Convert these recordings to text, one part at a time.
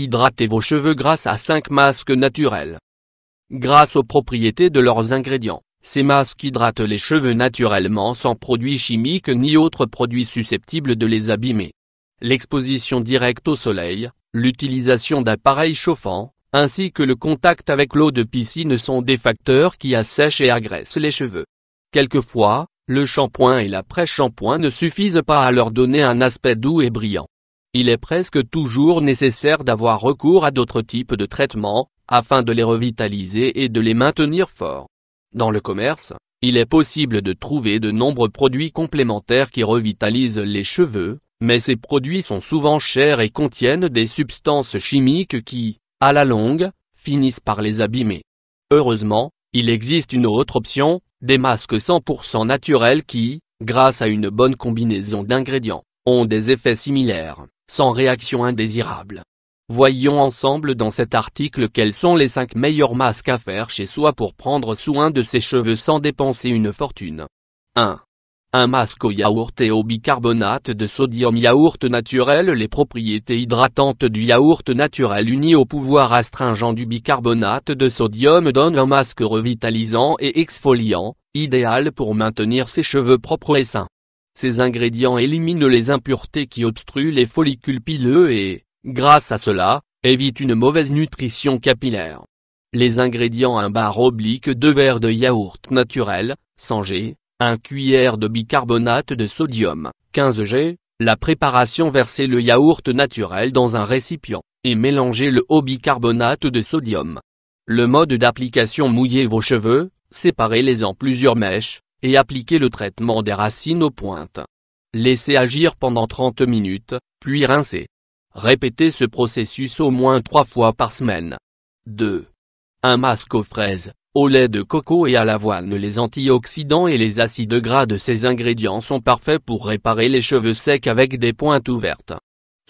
Hydratez vos cheveux grâce à 5 masques naturels. Grâce aux propriétés de leurs ingrédients, ces masques hydratent les cheveux naturellement sans produits chimiques ni autres produits susceptibles de les abîmer. L'exposition directe au soleil, l'utilisation d'appareils chauffants, ainsi que le contact avec l'eau de piscine sont des facteurs qui assèchent et agressent les cheveux. Quelquefois, le shampoing et l'après-shampoing ne suffisent pas à leur donner un aspect doux et brillant il est presque toujours nécessaire d'avoir recours à d'autres types de traitements, afin de les revitaliser et de les maintenir forts. Dans le commerce, il est possible de trouver de nombreux produits complémentaires qui revitalisent les cheveux, mais ces produits sont souvent chers et contiennent des substances chimiques qui, à la longue, finissent par les abîmer. Heureusement, il existe une autre option, des masques 100% naturels qui, grâce à une bonne combinaison d'ingrédients, ont des effets similaires sans réaction indésirable. Voyons ensemble dans cet article quels sont les 5 meilleurs masques à faire chez soi pour prendre soin de ses cheveux sans dépenser une fortune. 1. Un masque au yaourt et au bicarbonate de sodium yaourt naturel Les propriétés hydratantes du yaourt naturel unies au pouvoir astringent du bicarbonate de sodium donnent un masque revitalisant et exfoliant, idéal pour maintenir ses cheveux propres et sains. Ces ingrédients éliminent les impuretés qui obstruent les follicules pileux et, grâce à cela, évitent une mauvaise nutrition capillaire. Les ingrédients un bar oblique 2 verres de yaourt naturel, 100 g, 1 cuillère de bicarbonate de sodium, 15 g, la préparation verser le yaourt naturel dans un récipient, et mélangez le haut bicarbonate de sodium. Le mode d'application mouillez vos cheveux, séparez-les en plusieurs mèches, et appliquez le traitement des racines aux pointes. Laissez agir pendant 30 minutes, puis rincez. Répétez ce processus au moins 3 fois par semaine. 2. Un masque aux fraises, au lait de coco et à l'avoine Les antioxydants et les acides gras de ces ingrédients sont parfaits pour réparer les cheveux secs avec des pointes ouvertes.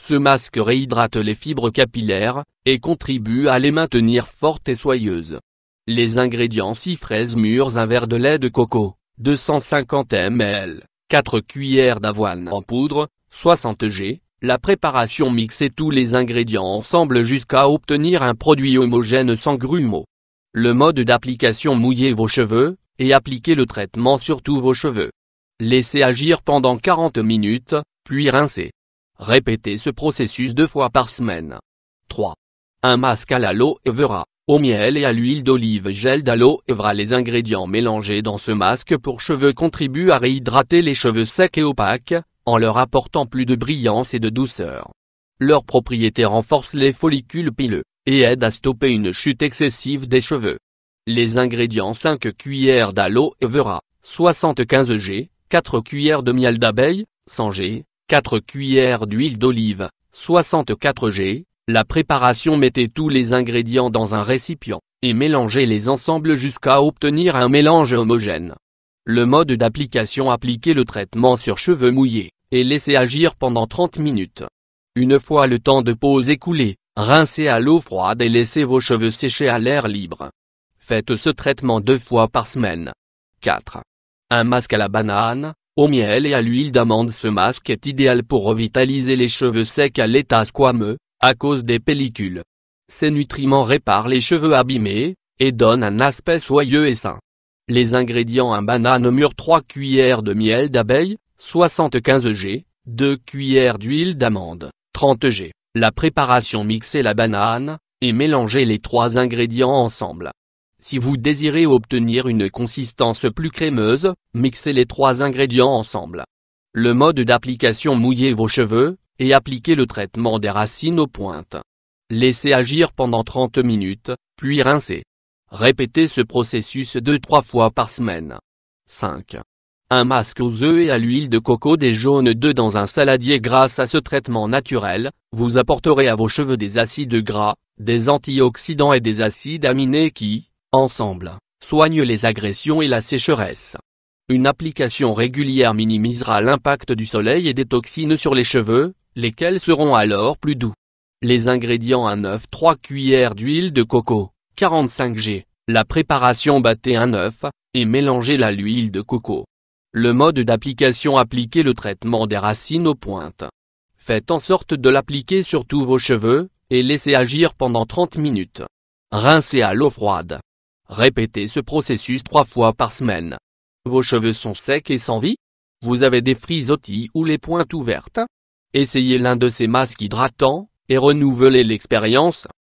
Ce masque réhydrate les fibres capillaires, et contribue à les maintenir fortes et soyeuses. Les ingrédients 6 fraises mûres un verre de lait de coco, 250 ml, 4 cuillères d'avoine en poudre, 60 g. La préparation mixez tous les ingrédients ensemble jusqu'à obtenir un produit homogène sans grumeaux. Le mode d'application mouillez vos cheveux, et appliquez le traitement sur tous vos cheveux. Laissez agir pendant 40 minutes, puis rincez. Répétez ce processus deux fois par semaine. 3. Un masque à l'aloe vera au miel et à l'huile d'olive gel d'aloe vera. Les ingrédients mélangés dans ce masque pour cheveux contribuent à réhydrater les cheveux secs et opaques, en leur apportant plus de brillance et de douceur. Leurs propriétés renforcent les follicules pileux, et aident à stopper une chute excessive des cheveux. Les ingrédients 5 cuillères d'aloe vera, 75 g, 4 cuillères de miel d'abeille, 100 g, 4 cuillères d'huile d'olive, 64 g, la préparation Mettez tous les ingrédients dans un récipient, et mélangez les ensembles jusqu'à obtenir un mélange homogène. Le mode d'application Appliquez le traitement sur cheveux mouillés, et laissez agir pendant 30 minutes. Une fois le temps de pause écoulé, rincez à l'eau froide et laissez vos cheveux sécher à l'air libre. Faites ce traitement deux fois par semaine. 4. Un masque à la banane, au miel et à l'huile d'amande Ce masque est idéal pour revitaliser les cheveux secs à l'état squameux, à cause des pellicules. Ces nutriments réparent les cheveux abîmés, et donnent un aspect soyeux et sain. Les ingrédients un banane mûre 3 cuillères de miel d'abeille, 75 g, 2 cuillères d'huile d'amande, 30 g. La préparation mixer la banane, et mélangez les trois ingrédients ensemble. Si vous désirez obtenir une consistance plus crémeuse, mixez les trois ingrédients ensemble. Le mode d'application mouillez vos cheveux, et appliquez le traitement des racines aux pointes. Laissez agir pendant 30 minutes, puis rincez. Répétez ce processus 2-3 fois par semaine. 5. Un masque aux œufs et à l'huile de coco des jaunes d'œufs dans un saladier grâce à ce traitement naturel, vous apporterez à vos cheveux des acides gras, des antioxydants et des acides aminés qui, ensemble, soignent les agressions et la sécheresse. Une application régulière minimisera l'impact du soleil et des toxines sur les cheveux, lesquels seront alors plus doux. Les ingrédients un œuf 3 cuillères d'huile de coco, 45 g. La préparation battez un œuf, et mélangez-la à l'huile de coco. Le mode d'application Appliquez le traitement des racines aux pointes. Faites en sorte de l'appliquer sur tous vos cheveux, et laissez agir pendant 30 minutes. Rincez à l'eau froide. Répétez ce processus trois fois par semaine. Vos cheveux sont secs et sans vie Vous avez des frisottis ou les pointes ouvertes Essayez l'un de ces masques hydratants, et renouvelez l'expérience.